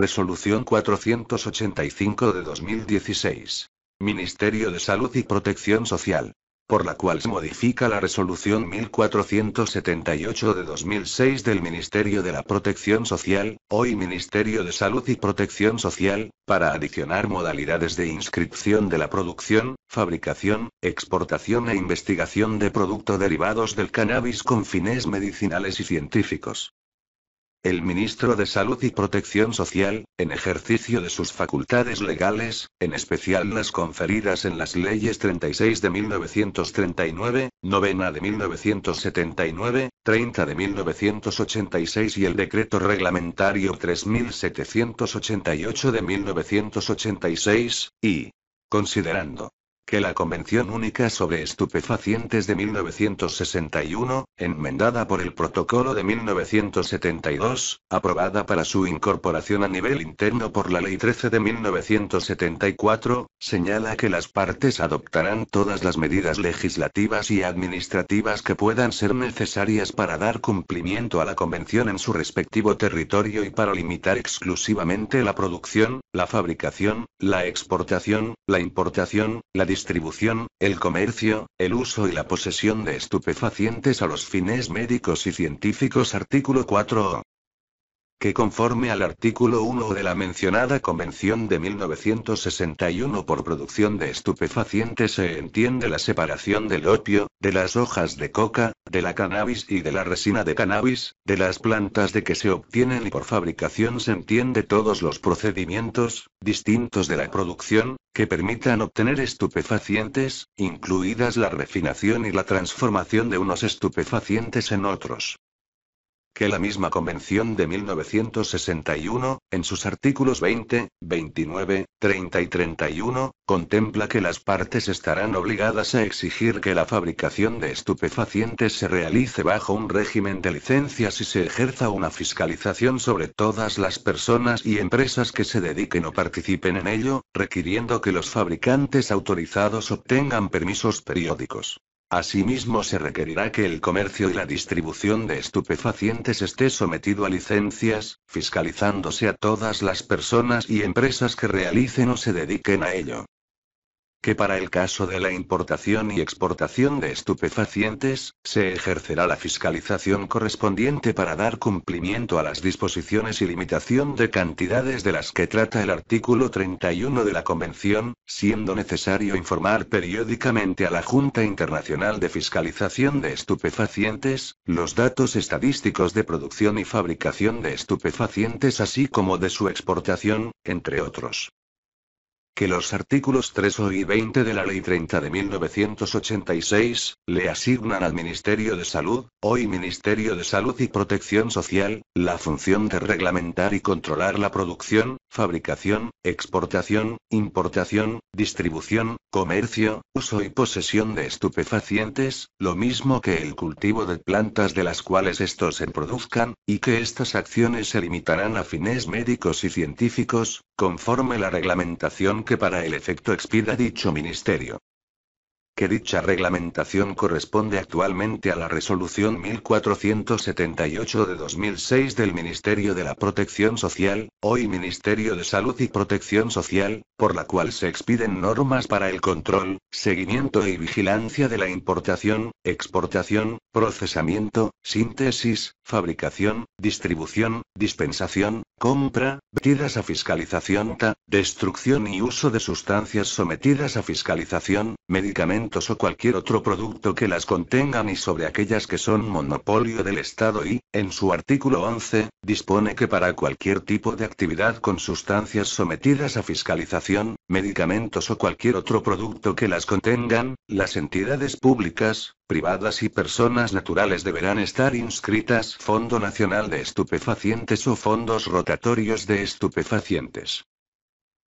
Resolución 485 de 2016. Ministerio de Salud y Protección Social. Por la cual se modifica la resolución 1478 de 2006 del Ministerio de la Protección Social, hoy Ministerio de Salud y Protección Social, para adicionar modalidades de inscripción de la producción, fabricación, exportación e investigación de productos derivados del cannabis con fines medicinales y científicos. El ministro de Salud y Protección Social, en ejercicio de sus facultades legales, en especial las conferidas en las leyes 36 de 1939, novena de 1979, 30 de 1986 y el decreto reglamentario 3788 de 1986, y, considerando que la Convención Única sobre Estupefacientes de 1961, enmendada por el Protocolo de 1972, aprobada para su incorporación a nivel interno por la Ley 13 de 1974, señala que las partes adoptarán todas las medidas legislativas y administrativas que puedan ser necesarias para dar cumplimiento a la Convención en su respectivo territorio y para limitar exclusivamente la producción, la fabricación, la exportación, la importación, la distribución distribución, el comercio, el uso y la posesión de estupefacientes a los fines médicos y científicos. Artículo 4 que conforme al artículo 1 de la mencionada Convención de 1961 por producción de estupefacientes se entiende la separación del opio, de las hojas de coca, de la cannabis y de la resina de cannabis, de las plantas de que se obtienen y por fabricación se entiende todos los procedimientos, distintos de la producción, que permitan obtener estupefacientes, incluidas la refinación y la transformación de unos estupefacientes en otros que la misma Convención de 1961, en sus artículos 20, 29, 30 y 31, contempla que las partes estarán obligadas a exigir que la fabricación de estupefacientes se realice bajo un régimen de licencias y se ejerza una fiscalización sobre todas las personas y empresas que se dediquen o participen en ello, requiriendo que los fabricantes autorizados obtengan permisos periódicos. Asimismo se requerirá que el comercio y la distribución de estupefacientes esté sometido a licencias, fiscalizándose a todas las personas y empresas que realicen o se dediquen a ello que para el caso de la importación y exportación de estupefacientes, se ejercerá la fiscalización correspondiente para dar cumplimiento a las disposiciones y limitación de cantidades de las que trata el artículo 31 de la Convención, siendo necesario informar periódicamente a la Junta Internacional de Fiscalización de Estupefacientes, los datos estadísticos de producción y fabricación de estupefacientes así como de su exportación, entre otros que los artículos 3 y 20 de la Ley 30 de 1986 le asignan al Ministerio de Salud, hoy Ministerio de Salud y Protección Social, la función de reglamentar y controlar la producción, fabricación, exportación, importación, distribución, comercio, uso y posesión de estupefacientes, lo mismo que el cultivo de plantas de las cuales estos se produzcan, y que estas acciones se limitarán a fines médicos y científicos, conforme la reglamentación que para el efecto expida dicho ministerio que dicha reglamentación corresponde actualmente a la Resolución 1478 de 2006 del Ministerio de la Protección Social, hoy Ministerio de Salud y Protección Social, por la cual se expiden normas para el control, seguimiento y vigilancia de la importación, exportación, procesamiento, síntesis, fabricación, distribución, dispensación, compra, metidas a fiscalización, destrucción y uso de sustancias sometidas a fiscalización, medicamentos o cualquier otro producto que las contengan y sobre aquellas que son monopolio del Estado y, en su artículo 11, dispone que para cualquier tipo de actividad con sustancias sometidas a fiscalización, medicamentos o cualquier otro producto que las contengan, las entidades públicas, privadas y personas naturales deberán estar inscritas Fondo Nacional de Estupefacientes o Fondos Rotatorios de Estupefacientes.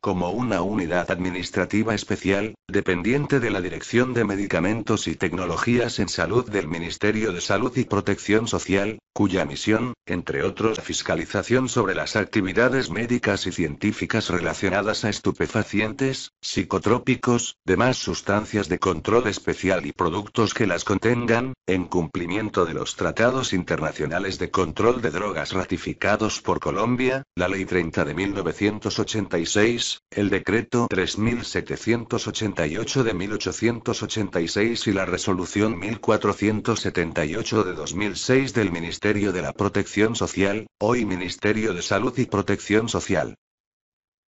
como una unidad administrativa especial, dependiente de la Dirección de Medicamentos y Tecnologías en Salud del Ministerio de Salud y Protección Social, cuya misión, entre otros, la fiscalización sobre las actividades médicas y científicas relacionadas a estupefacientes, psicotrópicos, demás sustancias de control especial y productos que las contengan, en cumplimiento de los tratados internacionales de control de drogas ratificados por Colombia, la Ley 30 de 1986, el decreto 3788 de 1886 y la resolución 1478 de 2006 del Ministerio de la Protección Social, hoy Ministerio de Salud y Protección Social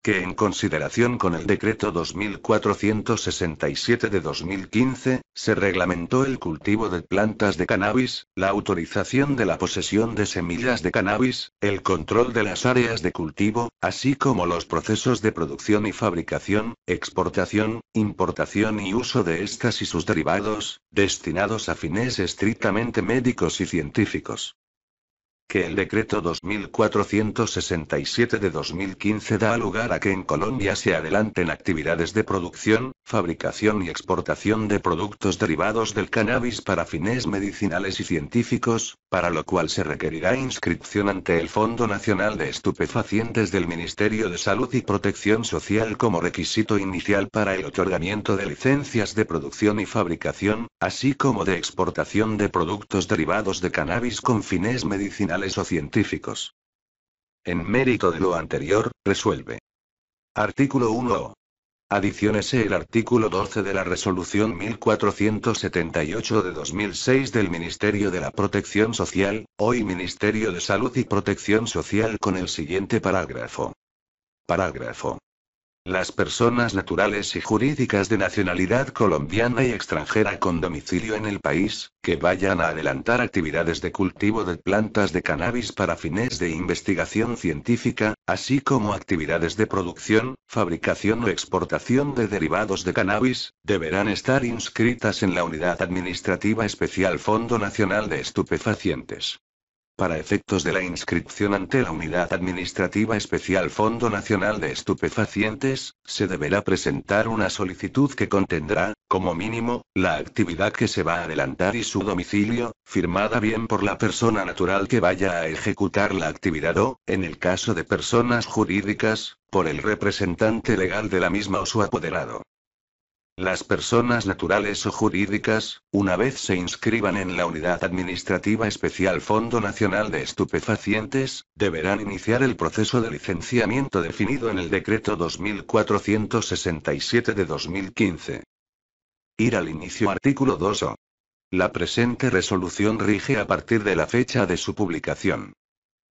que en consideración con el decreto 2467 de 2015, se reglamentó el cultivo de plantas de cannabis, la autorización de la posesión de semillas de cannabis, el control de las áreas de cultivo, así como los procesos de producción y fabricación, exportación, importación y uso de estas y sus derivados, destinados a fines estrictamente médicos y científicos que el decreto 2467 de 2015 da lugar a que en Colombia se adelanten actividades de producción, fabricación y exportación de productos derivados del cannabis para fines medicinales y científicos, para lo cual se requerirá inscripción ante el Fondo Nacional de Estupefacientes del Ministerio de Salud y Protección Social como requisito inicial para el otorgamiento de licencias de producción y fabricación, así como de exportación de productos derivados de cannabis con fines medicinales o científicos. En mérito de lo anterior, resuelve. Artículo 1. Adiciónese el artículo 12 de la Resolución 1478 de 2006 del Ministerio de la Protección Social, hoy Ministerio de Salud y Protección Social con el siguiente parágrafo. Parágrafo. Las personas naturales y jurídicas de nacionalidad colombiana y extranjera con domicilio en el país, que vayan a adelantar actividades de cultivo de plantas de cannabis para fines de investigación científica, así como actividades de producción, fabricación o exportación de derivados de cannabis, deberán estar inscritas en la Unidad Administrativa Especial Fondo Nacional de Estupefacientes para efectos de la inscripción ante la Unidad Administrativa Especial Fondo Nacional de Estupefacientes, se deberá presentar una solicitud que contendrá, como mínimo, la actividad que se va a adelantar y su domicilio, firmada bien por la persona natural que vaya a ejecutar la actividad o, en el caso de personas jurídicas, por el representante legal de la misma o su apoderado. Las personas naturales o jurídicas, una vez se inscriban en la Unidad Administrativa Especial Fondo Nacional de Estupefacientes, deberán iniciar el proceso de licenciamiento definido en el Decreto 2467 de 2015. Ir al inicio artículo 2. La presente resolución rige a partir de la fecha de su publicación.